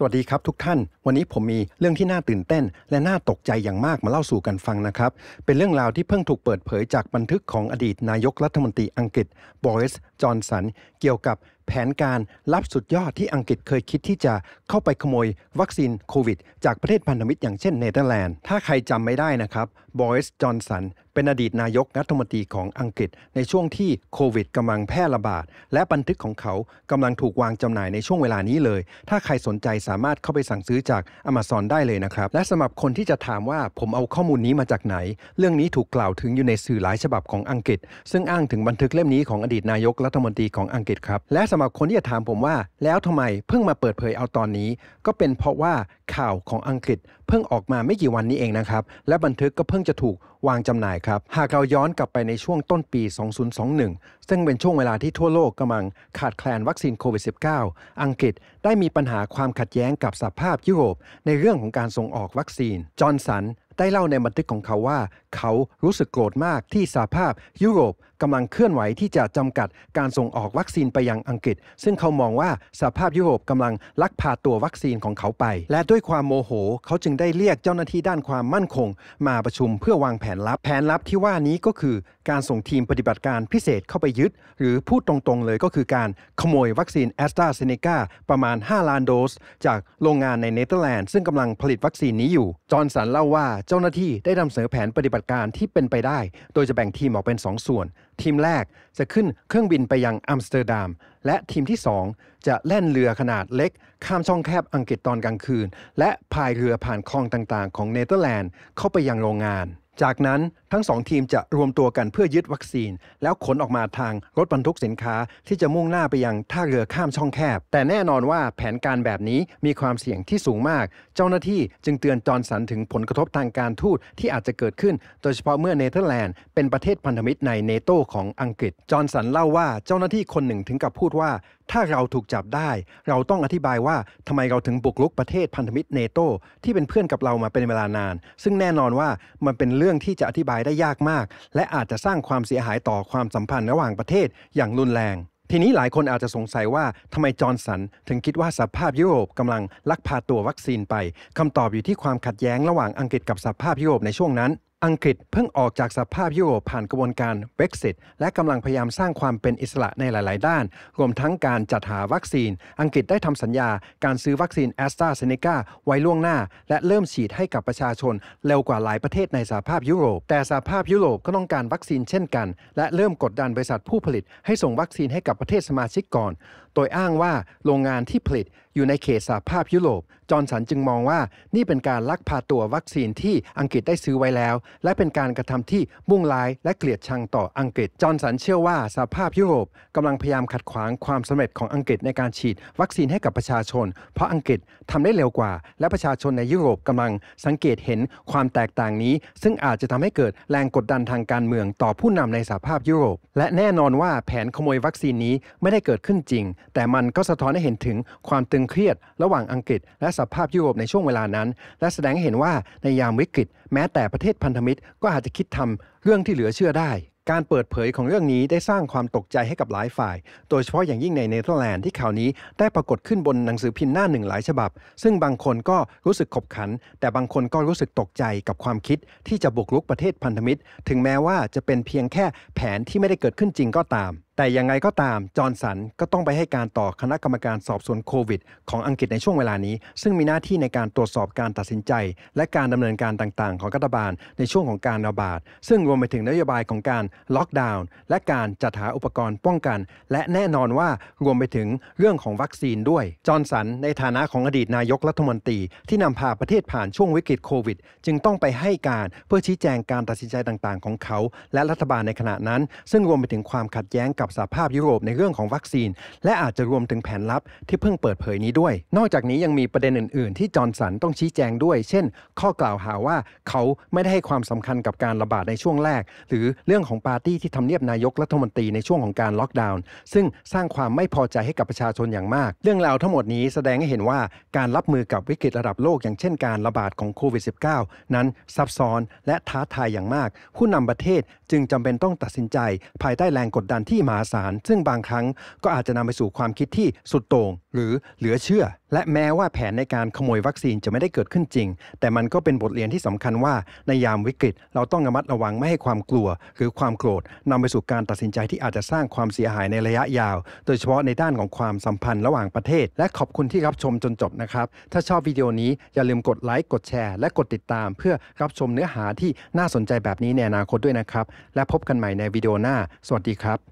สวัสดีครับทุกท่าน วันนี้ผมมีเรื่องที่น่าตื่นเต้น และน่าตกใจอย่างมากมาเล่าสู่กันฟังนะครับ เป็นเรื่องราวที่เพิ่งถูกเปิดเผยจากบันทึกของอดีตนายกรัฐมนตรีอังกฤษบริสจอนสันเกี่ยวกับแผนการลับสุดยอดที่อังกฤษเคยคิดที่จะเข้าไปขโมยวัคซีนโควิดจากประเทศพันธมิตรอย่างเช่นเนเธอร์แลนด์ถ้าใครจำไม่ได้นะครับบอยส์จอห์นสันเป็นอดีตนายกรัฐมนตรีของอังกฤษในช่วงที่โควิดกำลังแพร่ระบาด และบันทึกของเขากำลังถูกวางจำหน่ายในช่วงเวลานี้เลย ถ้าใครสนใจสามารถเข้าไปสั่งซื้อจาก Amazon ได้เลยนะครับและสำหรับคนที่จะถามว่าผมเอาข้อมูลนี้มาจากไหน เรื่องนี้ถูกกล่าวถึงอยู่ในสื่อหลายฉบับของอังกฤษ ซึ่งอ้างถึงบันทึกเล่มนี้ของอดีตนายกรัฐมนตรีของอังกฤษครับและสาหรับคนที่จะถามผมว่าแล้วทำไมเพิ่งมาเปิดเผยเอาตอนนี้ ก็เป็นเพราะว่าข่าวของอังกฤษ เพิ่งออกมาไม่กี่วันนี้เองนะครับและบันทึกก็เพิ่งจะถูกวางจำหน่ายครับหากเราย้อนกลับไปในช่วงต้นปี 2021ซึ่งเป็นช่วงเวลาที่ทั่วโลกกำลังขาดแคลนวัคซีนโควิด -19 อังกฤษได้มีปัญหาความขัดแย้งกับสหภาพยุโรปในเรื่องของการส่งออกวัคซีน จอห์นสันได้เล่าในบันทึกของเขาว่า เขารู้สึกโกรธมากที่สหภาพยุโรปกำลังเคลื่อนไหวที่จะจำกัด การส่งออกวัคซีนไปยังอังกฤษ ซึ่งเขามองว่าสหภาพยุโรปกำลังลักพาตัววัคซีนของเขาไป และด้วยความโมโห เขาจึงได้เรียกเจ้าหน้าที่ด้านความมั่นคง มาประชุมเพื่อวางแผนลับแผนลับที่ว่านี้ก็คือ การส่งทีมปฏิบัติการพิเศษเข้าไปยึดหรือพูดตรงๆเลยก็คือการขโมยวัคซีนแอสตราเซเนกาประมาณาณ5ล้านโดสจากโรงงานในเนเธอร์แลนด์ซึ่งกำลังผลิตวัคซีนนี้อยู่จอร์นสันเล่าว่าเจ้าหน้าที่ได้นำเสนอแผนปฏิบัติการที่เป็นไปได้ โดยจะแบ่งทีมออกเป็น2ส่วนทีมแรกจะขึ้นเครื่องบินไปยังอัมสเตอร์ดัมและทีมที่ 2 จะแล่นเรือขนาดเล็ก ข้ามช่องแคบอังกฤษตอนกลางคืน และพายเรือผ่านคลองต่างๆของเนเธอร์แลนด์เข้าไปยังโรงงานจากนั้นทั้งสองทีมจะรวมตัวกันเพื่อยึดวัคซีน แล้วขนออกมาทางรถบรรทุกสินค้าที่จะมุ่งหน้าไปยังท่าเรือข้ามช่องแคบ แต่แน่นอนว่าแผนการแบบนี้มีความเสี่ยงที่สูงมาก เจ้าหน้าที่จึงเตือนจอร์นสันถึงผลกระทบทางการทูตที่อาจจะเกิดขึ้นโดยเฉพาะเมื่อเนเธอร์แลนด์เป็นประเทศพันธมิตรในเนโตของอังกฤษจอร์นสันเล่าว่าเจ้าหน้าที่คนหนึ่งถึงกับพูดว่า ถ้าเราถูกจับได้ เราต้องอธิบายว่าทำไมเราถึงบุกรุกประเทศพันธมิตรเนโตที่เป็นเพื่อนกับเรามาเป็นเวลานาน ซึ่งแน่นอนว่ามันเป็นเรื่องรื่องที่จะอธิบายได้ยากมาก และอาจจะสร้างความเสียหายต่อความสัมพันธ์ระหว่างประเทศอย่างรุนแรง ทีนี้หลายคนอาจจะสงสัยว่าทำไมจอร์นสันถึงคิดว่าสหภาพยุโรปกำลัง ลักพาตัววัคซีนไปคำตอบอยู่ที่ความขัดแย้งระหว่างอังกฤษกับสหภาพยุโรปในช่วงนั้นอังกฤษเพิ่งออกจากสภาพยุโรปผ่านกระบวนการ b r e x i ตและกำลังพยายามสร้างความเป็นอิสระในหลาย ๆ ด้าน รวมทั้งการจัดหาวัคซีน อังกฤษได้ทำสัญญาการซื้อวัคซีนแอสตราเซเนกาไว้ล่วงหน้า และเริ่มฉีดให้กับประชาชน เร็วกว่าหลายประเทศในสหภาพยุโรป แต่สหภาพยุโรปก็ต้องการวัคซีนเช่น กันและเริ่มกดดันบริษัทผู้ผลิต ให้ส่งวัคซีนให้กับประเทศสมาชิกก่อนดยอ้างว่าโรงงานที่ผลิตอยู่ในเขตสหภาพยุโรปจอร์นสันจึงมองว่านี่เป็นการลักพาตัววัคซีนที่อังกฤษได้ซื้อไว้แล้ว และเป็นการกระทำที่มุ่งร้ายและเกลียดชังต่ออังกฤษจอร์นสันเชื่อว่าสหภาพยุโรปกำลังพยายามขัดขวางความสำเร็จของอังกฤษในการฉีดวัคซีนให้กับประชาชน เพราะอังกฤษทำได้เร็วกว่า และประชาชนในยุโรปกำลัง สังเกตเห็นความแตกต่างนี้ ซึ่งอาจจะทำให้เกิดแรงกดดันทางการเมืองต่อผู้นำในสหภาพยุโรป และแน่นอนว่าแผนขโมยวัคซีนนี้ไม่ได้เกิดขึ้นจริงแต่มันก็สะท้อนให้เห็นถึงความตึงเครียดระหว่างอังกฤษและสภาพยุโรปในช่วงเวลานั้น และแสดงให้เห็นว่าในยามวิกฤต แม้แต่ประเทศพันธมิตรก็อาจจะคิดทำเรื่องที่เหลือเชื่อได้ การเปิดเผยของเรื่องนี้ได้สร้างความตกใจให้กับหลายฝ่าย โดยเฉพาะอย่างยิ่งในเนเธอร์แลนด์ที่ข่าวนี้ได้ปรากฏขึ้นบนหนังสือพิมพ์หน้าหนึ่งหลายฉบับ ซึ่งบางคนก็รู้สึกขบขัน แต่บางคนก็รู้สึกตกใจกับความคิดที่จะบุกรุกประเทศพันธมิตร ถึงแม้ว่าจะเป็นเพียงแค่แผนที่ไม่ได้เกิดขึ้นจริงก็ตามแต่ยังไงก็ตามจอร์นสันก็ต้องไปให้การต่อคณะกรรมการสอบสวนโควิดของอังกฤษในช่วงเวลานี้ ซึ่งมีหน้าที่ในการตรวจสอบการตัดสินใจ และการดำเนินการต่าง ๆ ของรัฐบาลในช่วงของการระบาดซึ่งรวมไปถึงนโยบายของการล็อกดาวน์และการจัดหาอุปกรณ์ป้องกัน และแน่นอนว่ารวมไปถึงเรื่องของวัคซีนด้วยจอร์นสันในฐานะของอดีตนายกรัฐมนตรีที่นำพาประเทศผ่านช่วงวิกฤตโควิดจึงต้องไปให้การเพื่อชี้แจงการตัดสินใจต่าง ๆของเขาและรัฐบาลในขณะนั้น ซึ่งรวมไปถึงความขัดแย้งกับับสหภาพยุโรปในเรื่องของวัคซีน และอาจจะรวมถึงแผนลับที่เพิ่งเปิดเผยนี้ด้วย นอกจากนี้ยังมีประเด็นอื่นๆ ที่จอร์นสันต้องชี้แจงด้วย เช่น ข้อกล่าวหาว่าเขาไม่ได้ให้ความสำคัญกับการระบาดในช่วงแรก หรือเรื่องของปาร์ตี้ที่ทำเนียบนายกรัฐมนตรีในช่วงของการล็อกดาวน์ซึ่งสร้างความไม่พอใจให้กับประชาชนอย่างมาก เรื่องราวทั้งหมดนี้แสดงให้เห็นว่าการรับมือกับวิกฤตระดับโลกอย่างเช่นการระบาดของโควิด -19 นั้นซับซ้อนและท้าทายอย่างมากผู้นำประเทศจึงจำเป็นต้องตัดสินใจ ภายใต้แรงกดดันที่มหาศาล ซึ่งบางครั้งก็อาจจะนำไปสู่ความคิดที่สุดโต่งหรือเหลือเชื่อ และแม้ว่าแผนในการขโมยวัคซีนจะไม่ได้เกิดขึ้นจริง แต่มันก็เป็นบทเรียนที่สำคัญว่า ในยามวิกฤต เราต้องระมัดระวังไม่ให้ความกลัว หรือความโกรธ นำไปสู่การตัดสินใจที่อาจจะสร้างความเสียหายในระยะยาว โดยเฉพาะในด้านของความสัมพันธ์ระหว่างประเทศ และขอบคุณที่รับชมจนจบนะครับ ถ้าชอบวิดีโอนี้อย่าลืมกดไลค์กดแชร์และกดติดตาม เพื่อรับชมเนื้อหาที่น่าสนใจแบบนี้ในอนาคตด้วยนะครับ และพบกันใหม่ในวิดีโอหน้า สวัสดีครับ